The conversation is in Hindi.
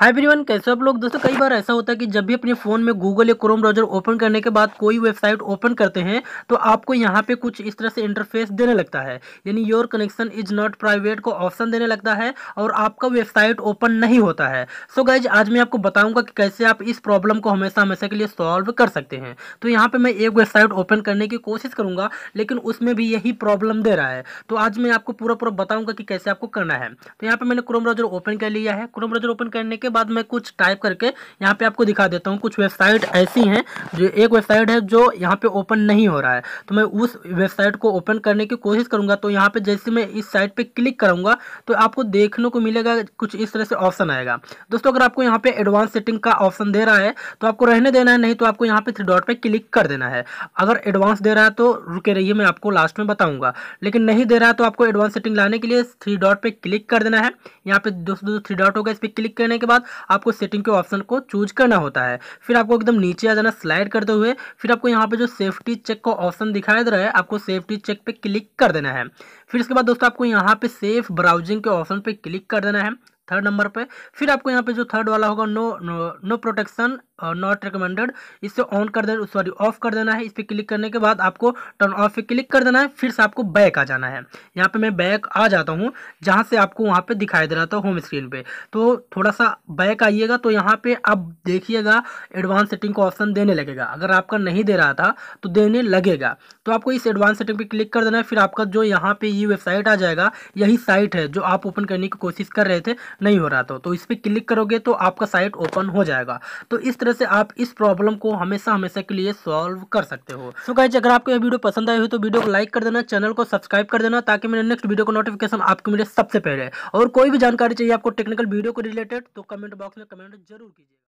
हाय एवरीवन कैसे आप लोग दोस्तों कई बार ऐसा होता है कि जब भी अपने फ़ोन में गूगल या क्रोम ब्राउजर ओपन करने के बाद कोई वेबसाइट ओपन करते हैं तो आपको यहाँ पे कुछ इस तरह से इंटरफेस देने लगता है यानी your connection is not private को ऑप्शन देने लगता है और आपका वेबसाइट ओपन नहीं होता है सो so गाइज आज मैं आपको बताऊँगा कि कैसे आप इस प्रॉब्लम को हमेशा हमेशा के लिए सॉल्व कर सकते हैं तो यहाँ पर मैं एक वेबसाइट ओपन करने की कोशिश करूँगा लेकिन उसमें भी यही प्रॉब्लम दे रहा है तो आज मैं आपको पूरा पूरा बताऊँगा कि कैसे आपको करना है तो यहाँ पर मैंने क्रोम ब्राउजर ओपन कर लिया है क्रोम ब्राउजर ओपन करने के उसके बाद मैं कुछ टाइप करके यहाँ पे आपको दिखा देता हूँ कुछ वेबसाइट ऐसी हैं जो एक वेबसाइट है जो यहाँ पे ओपन नहीं हो रहा है तो मैं उस वेबसाइट को ओपन करने की कोशिश करूँगा तो यहाँ पे जैसे मैं इस साइट पे क्लिक करूँगा तो आपको देखने को मिलेगा कुछ इस तरह से ऑप्शन आएगा दोस्तों अगर आपको यहाँ पर एडवांस सेटिंग का ऑप्शन दे रहा है तो आपको रहने देना है नहीं तो आपको यहाँ पर थ्री डॉट पर क्लिक कर देना है अगर एडवांस दे रहा है तो रुके रहिए मैं आपको लास्ट में बताऊँगा लेकिन नहीं दे रहा है तो आपको एडवांस सेटिंग लाने के लिए थ्री डॉट पर क्लिक कर देना है यहाँ पे दोस्तों थ्री डॉट होगा इस पर क्लिक करने के बाद बाद आपको सेटिंग के ऑप्शन को चूज करना होता है फिर आपको एकदम नीचे आ जाना स्लाइड करते हुए फिर आपको यहाँ पे जो सेफ्टी चेक का ऑप्शन दिखाई दे रहा है आपको सेफ्टी चेक पे क्लिक कर देना है फिर इसके बाद दोस्तों आपको यहाँ पे सेफ ब्राउजिंग के ऑप्शन पे क्लिक कर देना है थर्ड नंबर पे फिर आपको यहाँ पे जो थर्ड वाला होगा no no, protection not recommended इसे ऑन कर देना सॉरी ऑफ कर देना है इस पर क्लिक करने के बाद आपको टर्न ऑफ पे क्लिक कर देना है फिर से आपको बैक आ जाना है यहाँ पे मैं बैक आ जाता हूँ जहाँ से आपको वहाँ पे दिखाई दे रहा था होम स्क्रीन पे तो थोड़ा सा बैक आइएगा तो यहाँ पे आप देखिएगा एडवांस सेटिंग का ऑप्शन देने लगेगा अगर आपका नहीं दे रहा था तो देने लगेगा तो आपको इस एडवांस सेटिंग पर क्लिक कर देना है फिर आपका जो यहाँ पर ये वेबसाइट आ जाएगा यही साइट है जो आप ओपन करने की कोशिश कर रहे थे नहीं हो रहा था तो इस पर क्लिक करोगे तो आपका साइट ओपन हो जाएगा तो इस तरह तरह से आप इस प्रॉब्लम को हमेशा हमेशा के लिए सॉल्व कर सकते हो सो गाइज अगर आपको ये वीडियो पसंद आई हो तो वीडियो को लाइक कर देना चैनल को सब्सक्राइब कर देना ताकि मेरे नेक्स्ट वीडियो को नोटिफिकेशन आपको मिले सबसे पहले और कोई भी जानकारी चाहिए आपको टेक्निकल वीडियो को रिलेटेड तो कमेंट बॉक्स में कमेंट जरूर कीजिए